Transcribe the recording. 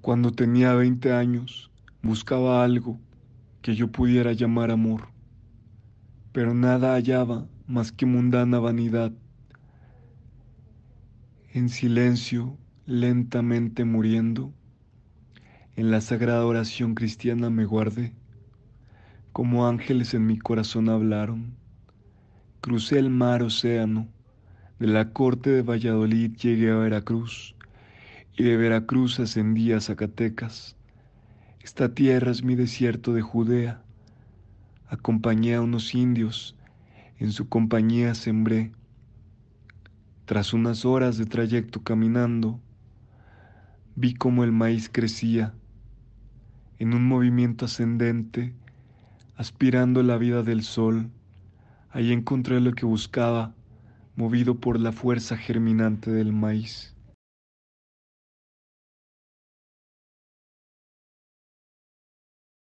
Cuando tenía 20 años, buscaba algo que yo pudiera llamar amor, pero nada hallaba más que mundana vanidad. En silencio, lentamente muriendo, en la sagrada oración cristiana me guardé, como ángeles en mi corazón hablaron. Crucé el mar océano, de la corte de Valladolid llegué a Veracruz y de Veracruz ascendí a Zacatecas. Esta tierra es mi desierto de Judea. Acompañé a unos indios, en su compañía sembré. Tras unas horas de trayecto caminando, vi cómo el maíz crecía, en un movimiento ascendente, aspirando la vida del sol. Ahí encontré lo que buscaba, movido por la fuerza germinante del maíz.